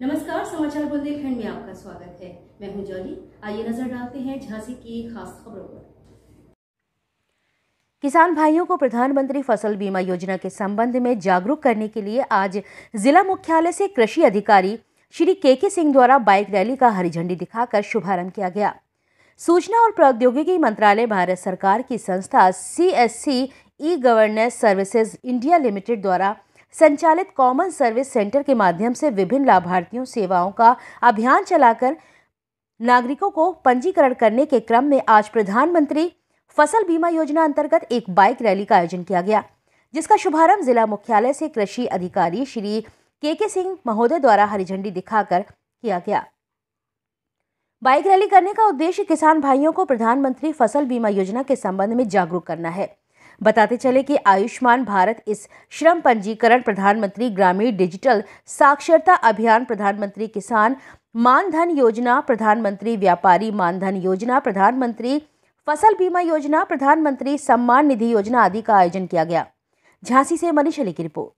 नमस्कार समाचार बुंदेलखंड में आपका स्वागत है मैं हूं जॉली आइए नजर डालते हैं झांसी की खास खबरों पर किसान भाइयों को प्रधानमंत्री फसल बीमा योजना के संबंध में जागरूक करने के लिए आज जिला मुख्यालय से कृषि अधिकारी श्री के के सिंह द्वारा बाइक रैली का हरी झंडी दिखाकर शुभारंभ किया गया सूचना और प्रौद्योगिकी मंत्रालय भारत सरकार की संस्था C E governance services India limited द्वारा संचालित कॉमन सर्विस सेंटर के माध्यम से विभिन्न लाभार्थियों सेवाओं का अभियान चलाकर नागरिकों को पंजीकरण करने के क्रम में आज प्रधानमंत्री फसल बीमा योजना अंतर्गत एक बाइक रैली का आयोजन किया गया जिसका शुभारंभ जिला मुख्यालय से कृषि अधिकारी श्री के के सिंह महोदय द्वारा हरी झंडी दिखाकर किया गया बाइक रैली करने का उद्देश्य किसान भाइयों को प्रधानमंत्री फसल बीमा योजना के संबंध में जागरूक करना है बताते चले कि आयुष्मान भारत इस श्रम पंजीकरण प्रधानमंत्री ग्रामीण डिजिटल साक्षरता अभियान प्रधानमंत्री किसान मानधन योजना प्रधानमंत्री व्यापारी मानधन योजना प्रधानमंत्री फसल बीमा योजना प्रधानमंत्री सम्मान निधि योजना आदि का आयोजन किया गया झांसी से मनीषली की रिपोर्ट